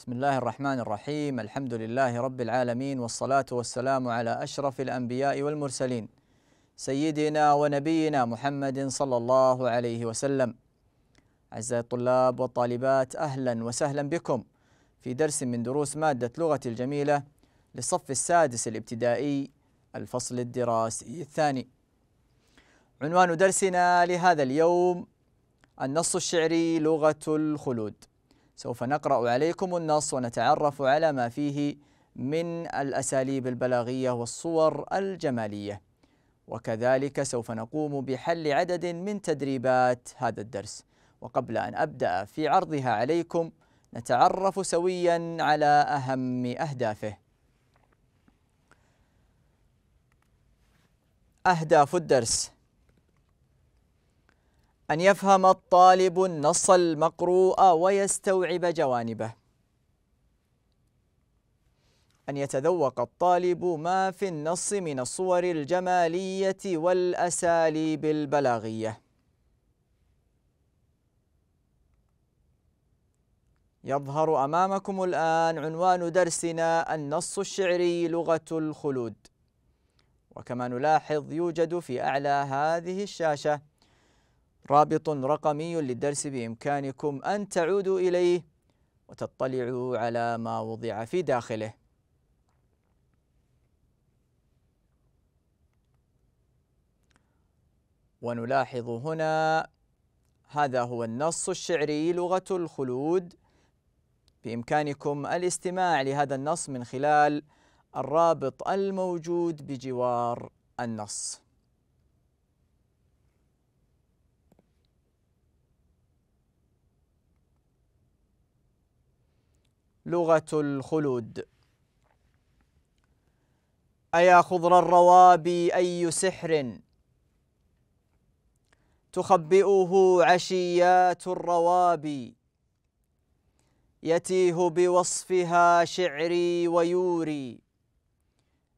بسم الله الرحمن الرحيم الحمد لله رب العالمين والصلاه والسلام على اشرف الانبياء والمرسلين سيدنا ونبينا محمد صلى الله عليه وسلم اعزائي الطلاب والطالبات اهلا وسهلا بكم في درس من دروس ماده لغه الجميله للصف السادس الابتدائي الفصل الدراسي الثاني عنوان درسنا لهذا اليوم النص الشعري لغه الخلود سوف نقرأ عليكم النص ونتعرف على ما فيه من الأساليب البلاغية والصور الجمالية وكذلك سوف نقوم بحل عدد من تدريبات هذا الدرس وقبل أن أبدأ في عرضها عليكم نتعرف سويا على أهم أهدافه أهداف الدرس أن يفهم الطالب النص المقروء ويستوعب جوانبه أن يتذوق الطالب ما في النص من الصور الجمالية والأساليب البلاغية يظهر أمامكم الآن عنوان درسنا النص الشعري لغة الخلود وكما نلاحظ يوجد في أعلى هذه الشاشة رابط رقمي للدرس بإمكانكم أن تعودوا إليه وتطلعوا على ما وضع في داخله ونلاحظ هنا هذا هو النص الشعري لغة الخلود بإمكانكم الاستماع لهذا النص من خلال الرابط الموجود بجوار النص لغة الخلود أيا خضر الروابي أي سحر تخبئه عشيات الروابي يتيه بوصفها شعري ويوري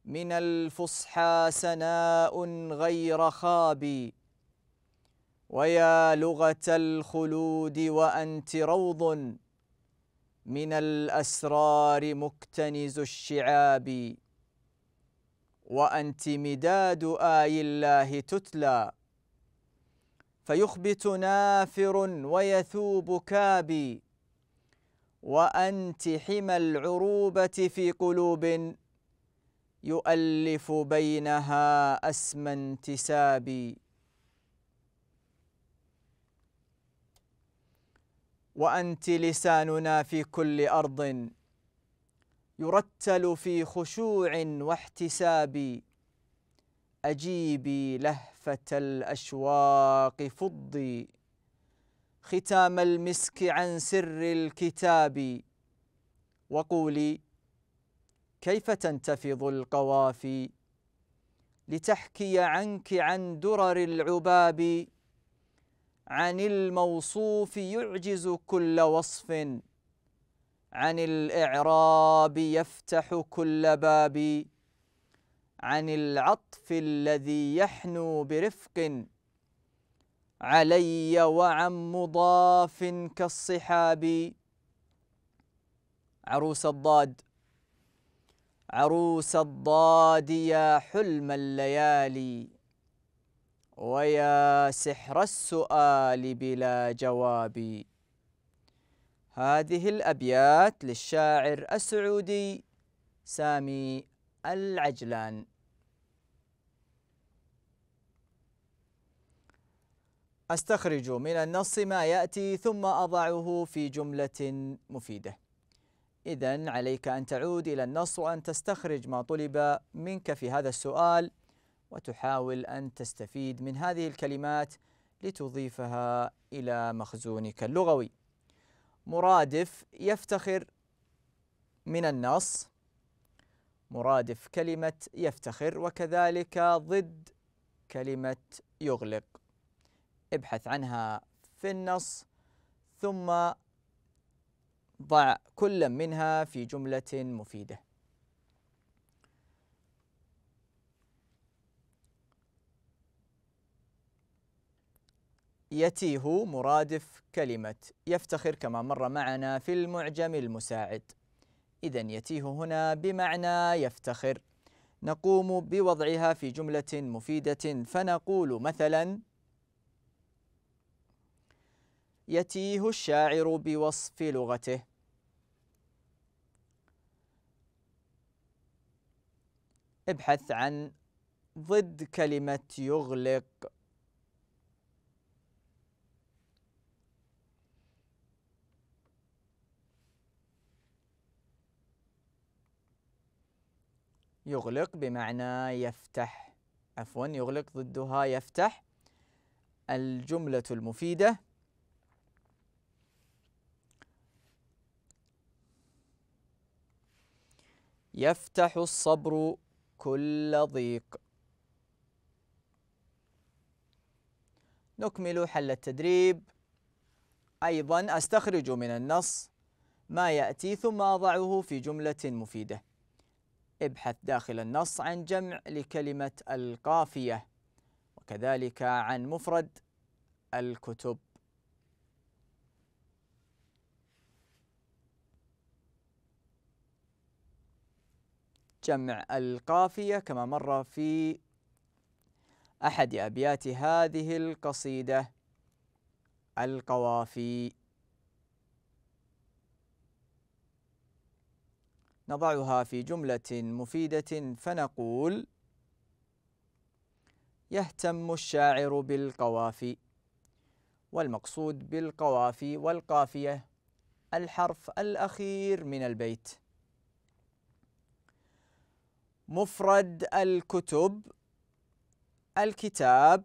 من الفصحى سناء غير خابي ويا لغة الخلود وأنت روض من الأسرار مكتنز الشعاب وأنت مداد آي الله تتلى فيخبت نافر ويثوب كابي وأنت حمى العروبة في قلوب يؤلف بينها أسمى انتسابي وأنت لساننا في كل أرض يرتل في خشوع واحتساب أجيبي لهفة الأشواق فضي ختام المسك عن سر الكتاب وقولي كيف تنتفض القوافي لتحكي عنك عن درر العباب عن الموصوف يعجز كل وصف عن الإعراب يفتح كل باب عن العطف الذي يحنو برفق علي وعن مضاف كالصحاب عروس الضاد عروس الضاد يا حلم الليالي ويا سحر السؤال بلا جواب هذه الأبيات للشاعر السعودي سامي العجلان أستخرج من النص ما يأتي ثم أضعه في جملة مفيدة إذا عليك أن تعود إلى النص وأن تستخرج ما طلب منك في هذا السؤال وتحاول أن تستفيد من هذه الكلمات لتضيفها إلى مخزونك اللغوي مرادف يفتخر من النص مرادف كلمة يفتخر وكذلك ضد كلمة يغلق ابحث عنها في النص ثم ضع كل منها في جملة مفيدة يتيه مرادف كلمة يفتخر كما مر معنا في المعجم المساعد إذا يتيه هنا بمعنى يفتخر نقوم بوضعها في جملة مفيدة فنقول مثلا يتيه الشاعر بوصف لغته ابحث عن ضد كلمة يغلق يغلق بمعنى يفتح عفوا يغلق ضدها يفتح الجملة المفيدة يفتح الصبر كل ضيق نكمل حل التدريب أيضا أستخرج من النص ما يأتي ثم أضعه في جملة مفيدة ابحث داخل النص عن جمع لكلمة القافية وكذلك عن مفرد الكتب جمع القافية كما مر في أحد أبيات هذه القصيدة القوافي نضعها في جملة مفيدة فنقول يهتم الشاعر بالقوافي والمقصود بالقوافي والقافية الحرف الأخير من البيت مفرد الكتب الكتاب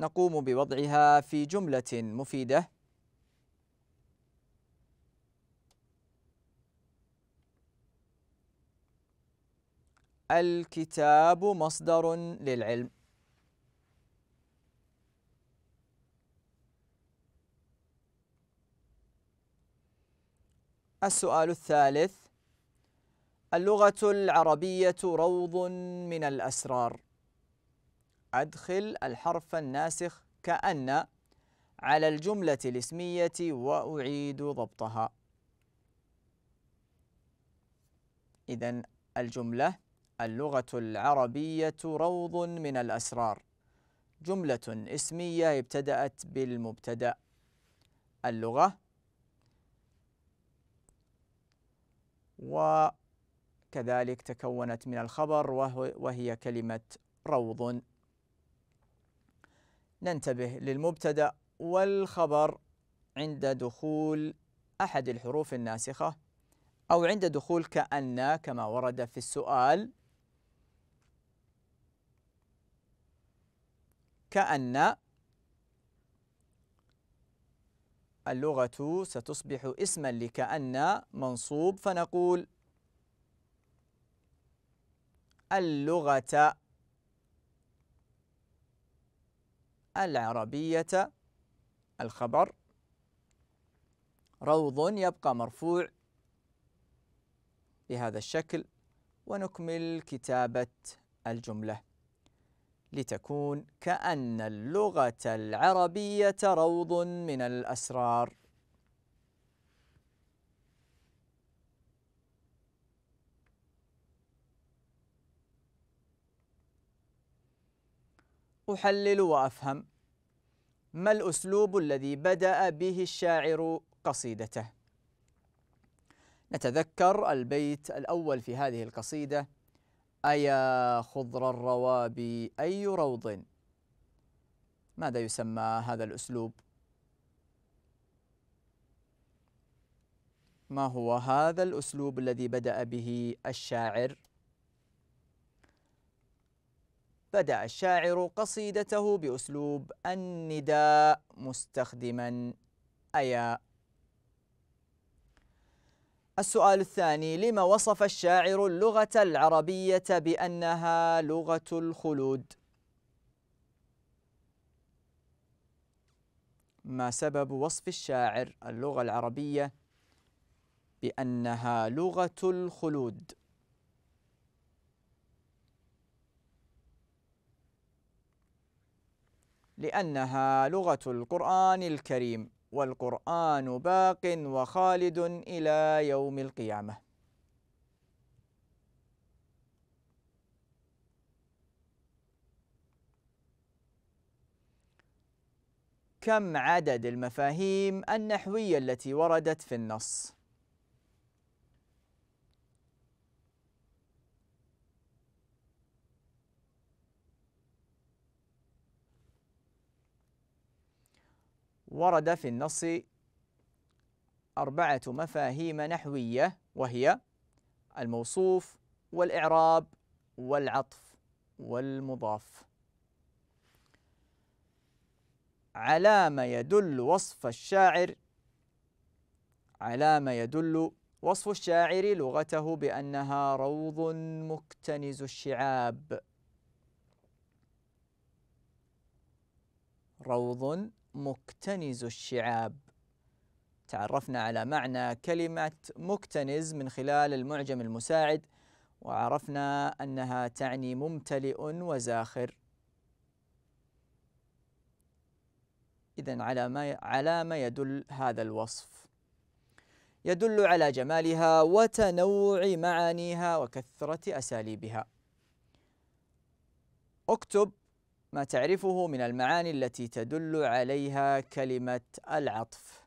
نقوم بوضعها في جملة مفيدة الكتاب مصدر للعلم السؤال الثالث اللغة العربية روض من الأسرار أدخل الحرف الناسخ كأن على الجملة الاسمية وأعيد ضبطها إذا الجملة اللغة العربية روض من الأسرار جملة اسمية ابتدأت بالمبتدأ اللغة وكذلك تكونت من الخبر وهي كلمة روض ننتبه للمبتدأ والخبر عند دخول أحد الحروف الناسخة أو عند دخول كأن كما ورد في السؤال كأن اللغة ستصبح اسما لكأن منصوب فنقول اللغة العربية الخبر روض يبقى مرفوع بهذا الشكل ونكمل كتابة الجمله لتكون كأن اللغة العربية روض من الأسرار أحلل وأفهم ما الأسلوب الذي بدأ به الشاعر قصيدته؟ نتذكر البيت الأول في هذه القصيدة أيا خضر الروابي أي روض ماذا يسمى هذا الأسلوب ما هو هذا الأسلوب الذي بدأ به الشاعر بدأ الشاعر قصيدته بأسلوب النداء مستخدما أيا السؤال الثاني لما وصف الشاعر اللغة العربية بأنها لغة الخلود؟ ما سبب وصف الشاعر اللغة العربية بأنها لغة الخلود؟ لأنها لغة القرآن الكريم والقرآن باق وخالد إلى يوم القيامة كم عدد المفاهيم النحوية التي وردت في النص؟ ورد في النص أربعة مفاهيم نحوية وهي الموصوف والإعراب والعطف والمضاف على ما يدل وصف الشاعر على ما يدل وصف الشاعر لغته بأنها روض مكتنز الشعاب روض مكتنز الشعاب تعرفنا على معنى كلمة مكتنز من خلال المعجم المساعد وعرفنا أنها تعني ممتلئ وزاخر إذا على ما على ما يدل هذا الوصف يدل على جمالها وتنوع معانيها وكثرة أساليبها اكتب ما تعرفه من المعاني التي تدل عليها كلمة العطف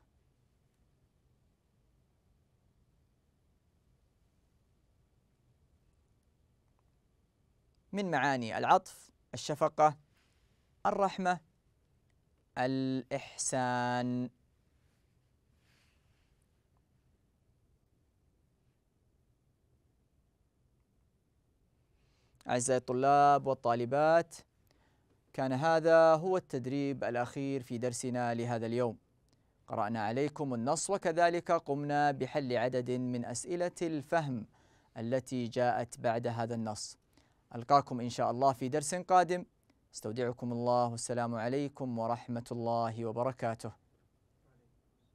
من معاني العطف الشفقة الرحمة الإحسان أعزائي الطلاب والطالبات كان هذا هو التدريب الأخير في درسنا لهذا اليوم قرأنا عليكم النص وكذلك قمنا بحل عدد من أسئلة الفهم التي جاءت بعد هذا النص ألقاكم إن شاء الله في درس قادم استودعكم الله والسلام عليكم ورحمة الله وبركاته